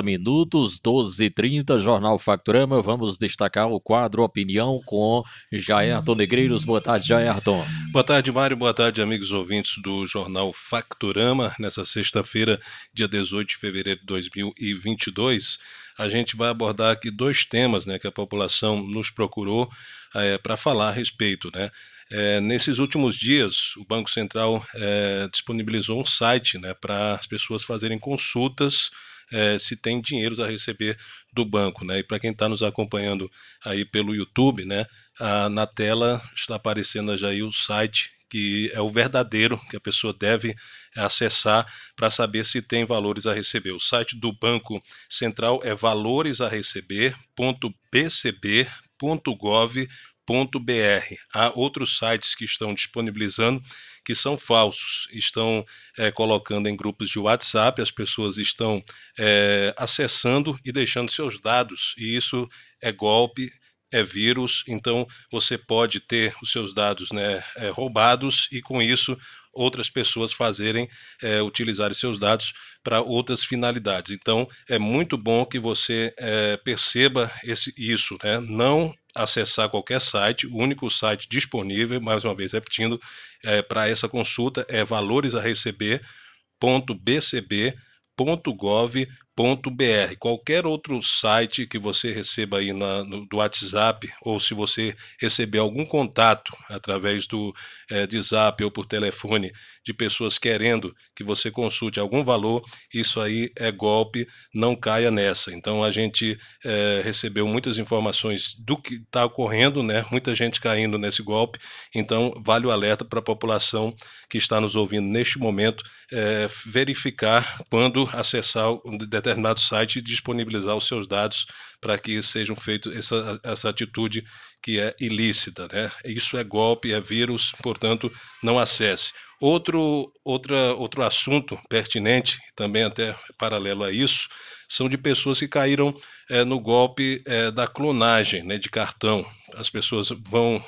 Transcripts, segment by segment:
minutos, 12h30, Jornal Factorama. Vamos destacar o quadro Opinião com Jairton Negreiros. Boa tarde, Jairton. Boa tarde, Mário. Boa tarde, amigos ouvintes do Jornal Factorama. Nessa sexta-feira, dia 18 de fevereiro de 2022, a gente vai abordar aqui dois temas né, que a população nos procurou é, para falar a respeito. Né? É, nesses últimos dias, o Banco Central é, disponibilizou um site né, para as pessoas fazerem consultas é, se tem dinheiros a receber do banco. Né? E para quem está nos acompanhando aí pelo YouTube, né, a, na tela está aparecendo já aí o site que é o verdadeiro que a pessoa deve acessar para saber se tem valores a receber. O site do Banco Central é valoresareceber.bcb.gov.br .br. Há outros sites que estão disponibilizando que são falsos, estão é, colocando em grupos de WhatsApp, as pessoas estão é, acessando e deixando seus dados, e isso é golpe, é vírus, então você pode ter os seus dados né, é, roubados e com isso outras pessoas fazerem, é, utilizarem seus dados para outras finalidades. Então, é muito bom que você é, perceba esse, isso, né? não acessar qualquer site, o único site disponível, mais uma vez repetindo, é, para essa consulta é valoresareceber.bcb.gov.br br Qualquer outro site que você receba aí na, no, do WhatsApp, ou se você receber algum contato através do é, de zap ou por telefone de pessoas querendo que você consulte algum valor, isso aí é golpe, não caia nessa. Então a gente é, recebeu muitas informações do que está ocorrendo, né? muita gente caindo nesse golpe, então vale o alerta para a população que está nos ouvindo neste momento é, verificar quando acessar um determinado determinado site e disponibilizar os seus dados para que sejam feitos essa, essa atitude que é ilícita, né? Isso é golpe, é vírus, portanto, não acesse. Outro, outra, outro assunto pertinente, também até paralelo a isso, são de pessoas que caíram é, no golpe é, da clonagem né, de cartão. As pessoas vão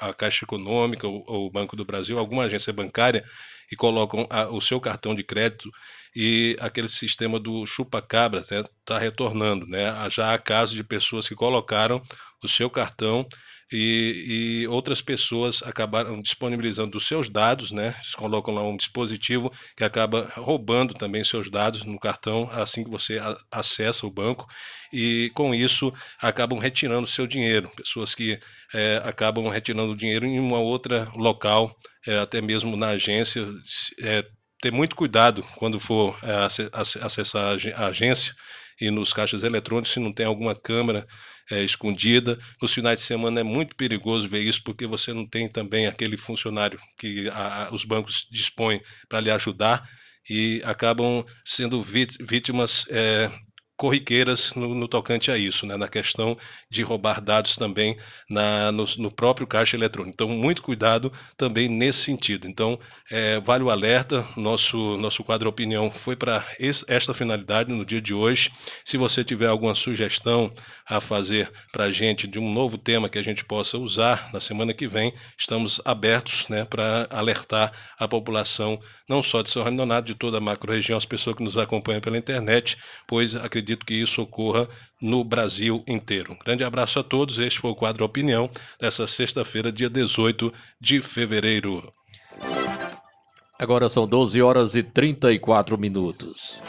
à Caixa Econômica ou ao Banco do Brasil, alguma agência bancária, e colocam a, o seu cartão de crédito e aquele sistema do chupa cabra, está né, tá retornando. Né? Já há casos de pessoas que colocaram do seu cartão e, e, outras pessoas acabaram disponibilizando os seus dados, né? Eles colocam lá um dispositivo que acaba roubando também seus dados no cartão assim que você a, acessa o banco e com isso acabam retirando seu dinheiro. Pessoas que é, acabam retirando o dinheiro em uma outra local, é, até mesmo na agência. É, ter muito cuidado quando for acessar a agência e nos caixas eletrônicos se não tem alguma câmera é, escondida. Nos finais de semana é muito perigoso ver isso, porque você não tem também aquele funcionário que a, os bancos dispõem para lhe ajudar e acabam sendo vítimas é, corriqueiras no, no, tocante a isso, né, na questão de roubar dados também na, no, no próprio caixa eletrônico. Então, muito cuidado também nesse sentido. Então, é, vale o alerta, nosso, nosso quadro opinião foi para esta finalidade no dia de hoje. Se você tiver alguma sugestão a fazer para a gente de um novo tema que a gente possa usar na semana que vem, estamos abertos né, para alertar a população, não só de São Renato, de toda a macro-região, as pessoas que nos acompanham pela internet, pois acredito acredito que isso ocorra no Brasil inteiro. Grande abraço a todos. Este foi o quadro Opinião dessa sexta-feira, dia 18 de fevereiro. Agora são 12 horas e 34 minutos.